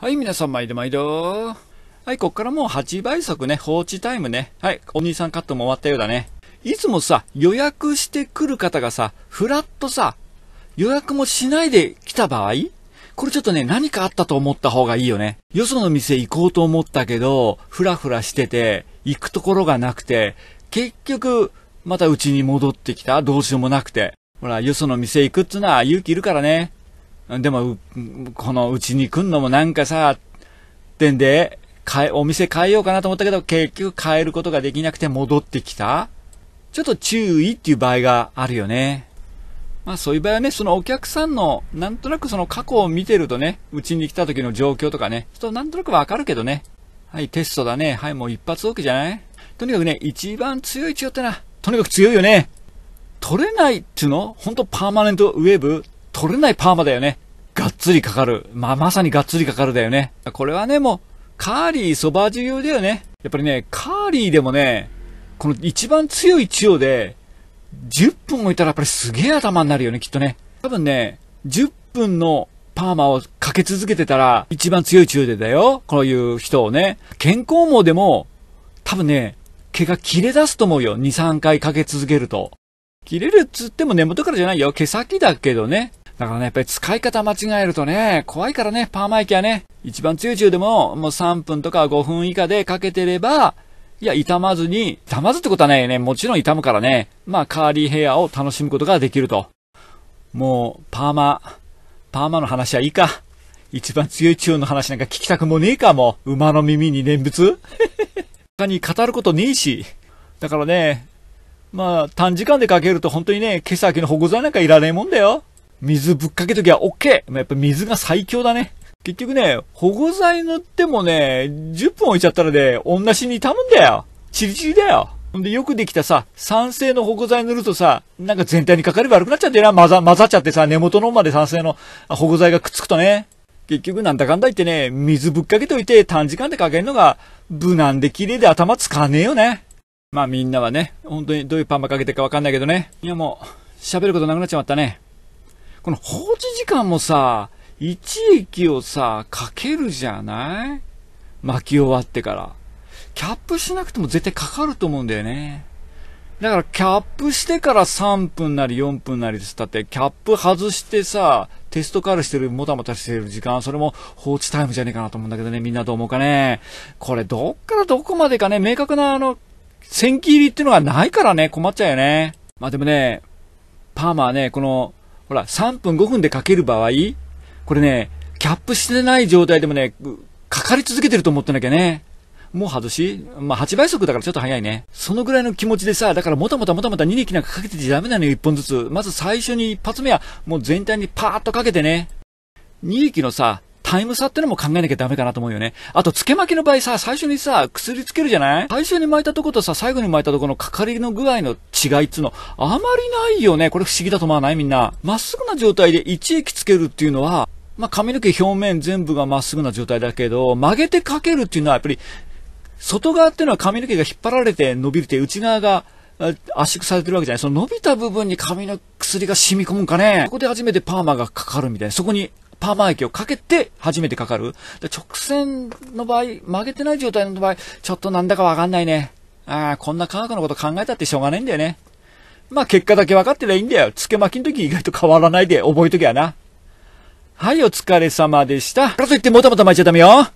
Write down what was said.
はい、皆さん毎度毎度。はい、こっからもう8倍速ね、放置タイムね。はい、お兄さんカットも終わったようだね。いつもさ、予約してくる方がさ、ふらっとさ、予約もしないで来た場合これちょっとね、何かあったと思った方がいいよね。よその店行こうと思ったけど、ふらふらしてて、行くところがなくて、結局、またうちに戻ってきたどうしようもなくて。ほら、よその店行くっつうのは勇気いるからね。でも、このうちに来んのもなんかさ、ってんで、かお店変えようかなと思ったけど、結局変えることができなくて戻ってきた。ちょっと注意っていう場合があるよね。まあそういう場合はね、そのお客さんの、なんとなくその過去を見てるとね、うちに来た時の状況とかね、ちょっとなんとなくわかるけどね。はい、テストだね。はい、もう一発 OK じゃないとにかくね、一番強いチューってのは、とにかく強いよね。取れないっていうのほんとパーマネントウェーブ取れないパーマだよね。がっつりかかる。まあ、まさにがっつりかかるだよね。これはね、もう、カーリー、そば重要だよね。やっぱりね、カーリーでもね、この一番強い千代で、10分置いたらやっぱりすげえ頭になるよね、きっとね。多分ね、10分のパーマをかけ続けてたら、一番強い千代でだよ。こういう人をね。健康網でも、多分ね、毛が切れ出すと思うよ。2、3回かけ続けると。切れるっつっても根元からじゃないよ。毛先だけどね。だからね、やっぱり使い方間違えるとね、怖いからね、パーマ液はね、一番強いーでも、もう3分とか5分以下でかけてれば、いや、痛まずに、痛まずってことはね、ね、もちろん痛むからね、まあ、カーリーヘアを楽しむことができると。もう、パーマ、パーマの話はいいか。一番強いチューンの話なんか聞きたくもねえかも。馬の耳に念仏他に語ることねえし。だからね、まあ、短時間でかけると本当にね、毛先の保護剤なんかいらねえもんだよ。水ぶっかけときは OK! まやっぱ水が最強だね。結局ね、保護剤塗ってもね、10分置いちゃったらね、同じに痛むんだよ。チリチリだよ。んで、よくできたさ、酸性の保護剤塗るとさ、なんか全体にかかり悪くなっちゃうんだよな。混ざ、混ざっちゃってさ、根元の方まで酸性の保護剤がくっつくとね。結局なんだかんだ言ってね、水ぶっかけといて短時間でかけるのが無難で綺麗で頭つかねえよね。まあみんなはね、本当にどういうパンマかけてるかわかんないけどね。いやもう、喋ることなくなっちまったね。この放置時間もさ、一駅をさ、かけるじゃない巻き終わってから。キャップしなくても絶対かかると思うんだよね。だからキャップしてから3分なり4分なりです。だってキャップ外してさ、テストカールしてる、もたもたしてる時間、それも放置タイムじゃねえかなと思うんだけどね、みんなどう思うかね。これどっからどこまでかね、明確なあの、線切りっていうのがないからね、困っちゃうよね。まあでもね、パーマはね、このほら、3分5分でかける場合、これね、キャップしてない状態でもね、かかり続けてると思ってなきゃね。もう外しまあ、8倍速だからちょっと早いね。そのぐらいの気持ちでさ、だからもたもたもたもた2匹なんかかけてちゃダメなのよ、1本ずつ。まず最初に1発目は、もう全体にパーッとかけてね。2匹のさ、タイム差ってのも考えなきゃダメかなと思うよね。あと、つけ巻きの場合さ、最初にさ、薬つけるじゃない最初に巻いたとことさ、最後に巻いたとこのかかりの具合の違いっつうの、あまりないよね。これ不思議だと思わないみんな。まっすぐな状態で一液つけるっていうのは、まあ、髪の毛表面全部がまっすぐな状態だけど、曲げてかけるっていうのはやっぱり、外側っていうのは髪の毛が引っ張られて伸びるって、内側が圧縮されてるわけじゃない。その伸びた部分に髪の薬が染み込むんかね。そこで初めてパーマがかかるみたいな。そこにパーマ液をかけて初めてかかる。で直線の場合、曲げてない状態の場合、ちょっとなんだかわかんないね。ああ、こんな科学のこと考えたってしょうがないんだよね。まあ結果だけ分かってりゃいいんだよ。つけ巻きの時意外と変わらないで覚えときゃな。はい、お疲れ様でした。からといってもたもた巻いちゃダメよ。